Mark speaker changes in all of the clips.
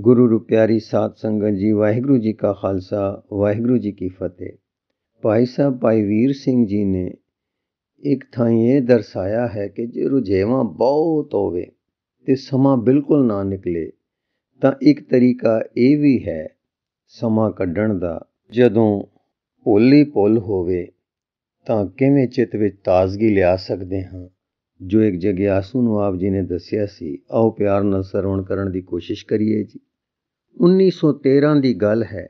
Speaker 1: ਗੁਰੂ ਰੁਪਿਆਰੀ ਸਾਧ ਸੰਗਤ ਜੀ ਵਾਹਿਗੁਰੂ ਜੀ ਕਾ ਖਾਲਸਾ ਵਾਹਿਗੁਰੂ ਜੀ ਕੀ ਫਤਿਹ ਭਾਈ ਸਾਹਿਬ ਭਾਈ ਵੀਰ ਸਿੰਘ ਜੀ ਨੇ ਇੱਕ ਥਾਂ ਇਹ ਦਰਸਾਇਆ ਹੈ ਕਿ ਜੇ ਰੁਝੇਵਾਂ ਬਹੁਤ ਹੋਵੇ ਤੇ ਸਮਾਂ ਬਿਲਕੁਲ ਨਾ ਨਿਕਲੇ ਤਾਂ ਇੱਕ ਤਰੀਕਾ ਇਹ ਵੀ ਹੈ ਸਮਾਂ ਕੱਢਣ ਦਾ ਜਦੋਂ ਭੁੱਲੀ ਭੁੱਲ ਹੋਵੇ ਤਾਂ ਕਿਵੇਂ ਚਿੱਤ ਵਿੱਚ ਤਾਜ਼ਗੀ ਲਿਆ ਸਕਦੇ ਹਾਂ ਜੋ ਇੱਕ ਜਗਿਆਸੂ ਨੂੰ ਆਪ ਜੀ ਨੇ ਦੱਸਿਆ ਸੀ ਆਓ ਪਿਆਰ ਨਾਲ ਸਰਵਣ ਕਰਨ ਦੀ ਕੋਸ਼ਿਸ਼ ਕਰੀਏ ਜੀ 1913 ਦੀ ਗੱਲ ਹੈ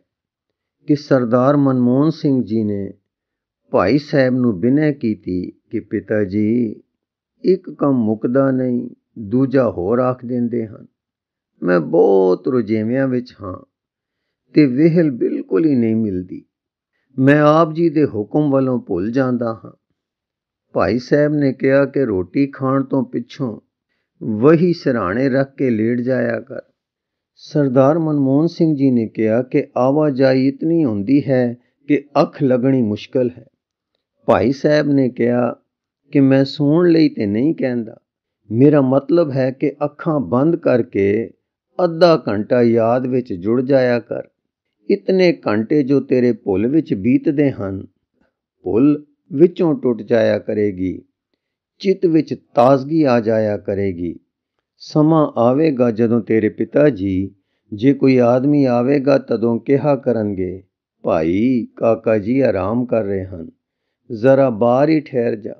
Speaker 1: ਕਿ ਸਰਦਾਰ ਮਨਮੋਹਨ ਸਿੰਘ ਜੀ ਨੇ ਭਾਈ ਸਾਹਿਬ ਨੂੰ ਬਿਨੈ ਕੀਤੀ ਕਿ ਪਿਤਾ ਜੀ ਇੱਕ ਕੰਮ ਮੁਕਦਾ ਨਹੀਂ ਦੂਜਾ ਹੋਰ ਆਖ ਦਿੰਦੇ ਹਨ ਮੈਂ ਬਹੁਤ ਰੁਝੇਵਿਆਂ ਵਿੱਚ ਹਾਂ ਤੇ ਵਿਹਲ ਬਿਲਕੁਲ ਹੀ ਨਹੀਂ ਮਿਲਦੀ ਮੈਂ ਆਪ ਜੀ ਦੇ ਹੁਕਮ ਵੱਲੋਂ ਭੁੱਲ ਜਾਂਦਾ ਹਾਂ ਭਾਈ ਸਾਹਿਬ ਨੇ ਕਿਹਾ ਕਿ ਰੋਟੀ ਖਾਣ ਤੋਂ ਪਿੱਛੋਂ ਵਹੀ ਸਿਰਾਣੇ ਰੱਖ ਕੇ ਲੇਟ ਜਾਇਆ ਕਰ ਸਰਦਾਰ ਮਨਮੋਹਨ ਸਿੰਘ ਜੀ ਨੇ ਕਿਹਾ ਕਿ ਆਵਾਜਾਈ ਇਤਨੀ ਹੁੰਦੀ ਹੈ ਕਿ ਅੱਖ ਲੱਗਣੀ ਮੁਸ਼ਕਲ ਹੈ ਭਾਈ ਸਾਹਿਬ ਨੇ ਕਿਹਾ ਕਿ ਮੈਂ ਸੌਣ ਲਈ ਤੇ ਨਹੀਂ ਕਹਿੰਦਾ ਮੇਰਾ ਮਤਲਬ ਹੈ ਕਿ ਅੱਖਾਂ ਬੰਦ ਕਰਕੇ ਅੱਧਾ ਘੰਟਾ ਯਾਦ ਵਿੱਚ ਜੁੜ ਜਾਇਆ ਕਰ ਇਤਨੇ ਘੰਟੇ ਜੋ ਤੇਰੇ ਭੁੱਲ ਵਿੱਚ ਬੀਤਦੇ ਹਨ ਭੁੱਲ ਵਿੱਚੋਂ ਟੁੱਟ ਜਾਇਆ ਕਰੇਗੀ ਚਿੱਤ ਵਿੱਚ ਤਾਜ਼ਗੀ ਆ ਜਾਇਆ ਕਰੇਗੀ ਸਮਾਂ ਆਵੇਗਾ ਜਦੋਂ ਤੇਰੇ ਪਿਤਾ ਜੀ ਜੇ ਕੋਈ ਆਦਮੀ ਆਵੇਗਾ ਤਦੋਂ ਕਿਹਾ ਕਰਨਗੇ ਭਾਈ ਕਾਕਾ ਜੀ ਆਰਾਮ ਕਰ ਰਹੇ ਹਨ ਜ਼ਰਾ ਬਾਹਰ ਹੀ ਠਹਿਰ ਜਾ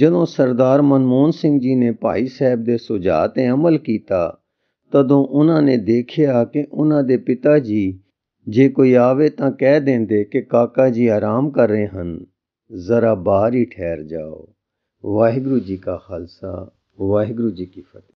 Speaker 1: ਜਦੋਂ ਸਰਦਾਰ ਮਨਮੋਹਨ ਸਿੰਘ ਜੀ ਨੇ ਭਾਈ ਸਾਹਿਬ ਦੇ ਸੁਝਾਅ ਤੇ ਅਮਲ ਕੀਤਾ ਤਦੋਂ ਉਹਨਾਂ ਨੇ ਦੇਖਿਆ ਕਿ ਉਹਨਾਂ ਦੇ ਪਿਤਾ ਜੀ ਜੇ ਕੋਈ ਆਵੇ ਤਾਂ ਕਹਿ ਦਿੰਦੇ ਕਿ ਕਾਕਾ ਜੀ ਆਰਾਮ ਕਰ ਰਹੇ ਹਨ ਜ਼ਰਾ ਬਾਹਰ ਹੀ ਠਹਿਰ ਜਾਓ ਵਾਹਿਗੁਰੂ ਜੀ ਕਾ ਖਾਲਸਾ ਵਾਹਿਗੁਰੂ ਜੀ ਕੀ ਫਤਿਹ